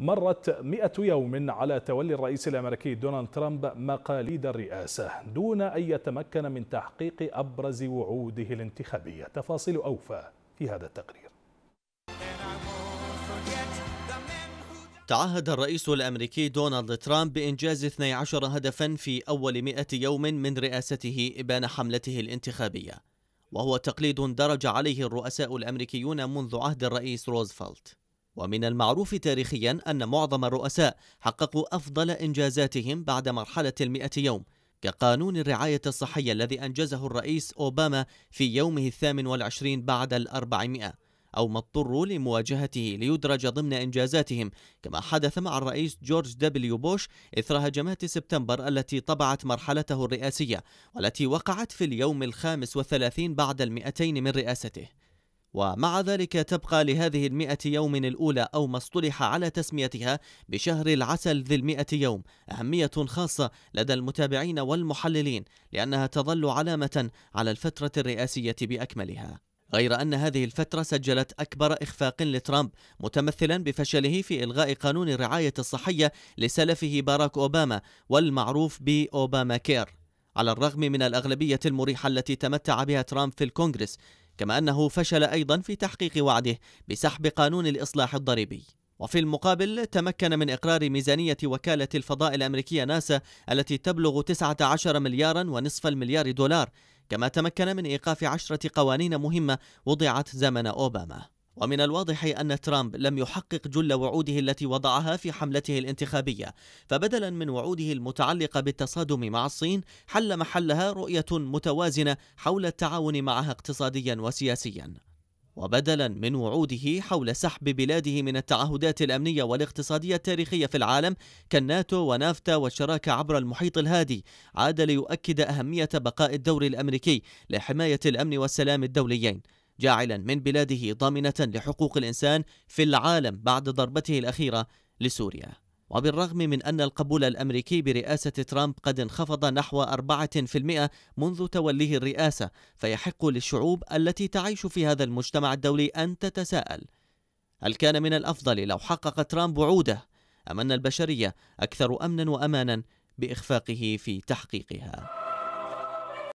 مرت 100 يوم على تولي الرئيس الأمريكي دونالد ترامب مقاليد الرئاسة دون أن يتمكن من تحقيق أبرز وعوده الانتخابية تفاصيل أوفى في هذا التقرير تعهد الرئيس الأمريكي دونالد ترامب بإنجاز 12 هدفا في أول 100 يوم من رئاسته إبان حملته الانتخابية وهو تقليد درج عليه الرؤساء الأمريكيون منذ عهد الرئيس روزفلت ومن المعروف تاريخيا أن معظم الرؤساء حققوا أفضل إنجازاتهم بعد مرحلة المئة يوم كقانون الرعاية الصحية الذي أنجزه الرئيس أوباما في يومه الثامن والعشرين بعد الأربعمائة أو ما اضطروا لمواجهته ليدرج ضمن إنجازاتهم كما حدث مع الرئيس جورج دبليو بوش إثر هجمات سبتمبر التي طبعت مرحلته الرئاسية والتي وقعت في اليوم الخامس والثلاثين بعد المئتين من رئاسته ومع ذلك تبقى لهذه المئة يوم الأولى أو ما اصطلح على تسميتها بشهر العسل ذي المئة يوم أهمية خاصة لدى المتابعين والمحللين لأنها تظل علامة على الفترة الرئاسية بأكملها غير أن هذه الفترة سجلت أكبر إخفاق لترامب متمثلا بفشله في إلغاء قانون الرعاية الصحية لسلفه باراك أوباما والمعروف بأوباما كير على الرغم من الأغلبية المريحة التي تمتع بها ترامب في الكونغرس كما أنه فشل أيضا في تحقيق وعده بسحب قانون الإصلاح الضريبي وفي المقابل تمكن من إقرار ميزانية وكالة الفضاء الأمريكية ناسا التي تبلغ 19 مليارا ونصف المليار دولار كما تمكن من إيقاف عشرة قوانين مهمة وضعت زمن أوباما ومن الواضح أن ترامب لم يحقق جل وعوده التي وضعها في حملته الانتخابية فبدلا من وعوده المتعلقة بالتصادم مع الصين حل محلها رؤية متوازنة حول التعاون معها اقتصاديا وسياسيا وبدلا من وعوده حول سحب بلاده من التعهدات الأمنية والاقتصادية التاريخية في العالم كالناتو ونافتا والشراكة عبر المحيط الهادي عاد ليؤكد أهمية بقاء الدور الأمريكي لحماية الأمن والسلام الدوليين جاعلا من بلاده ضامنة لحقوق الإنسان في العالم بعد ضربته الأخيرة لسوريا وبالرغم من أن القبول الأمريكي برئاسة ترامب قد انخفض نحو 4% منذ توليه الرئاسة فيحق للشعوب التي تعيش في هذا المجتمع الدولي أن تتساءل هل كان من الأفضل لو حقق ترامب وعوده أم أن البشرية أكثر أمنا وأمانا بإخفاقه في تحقيقها؟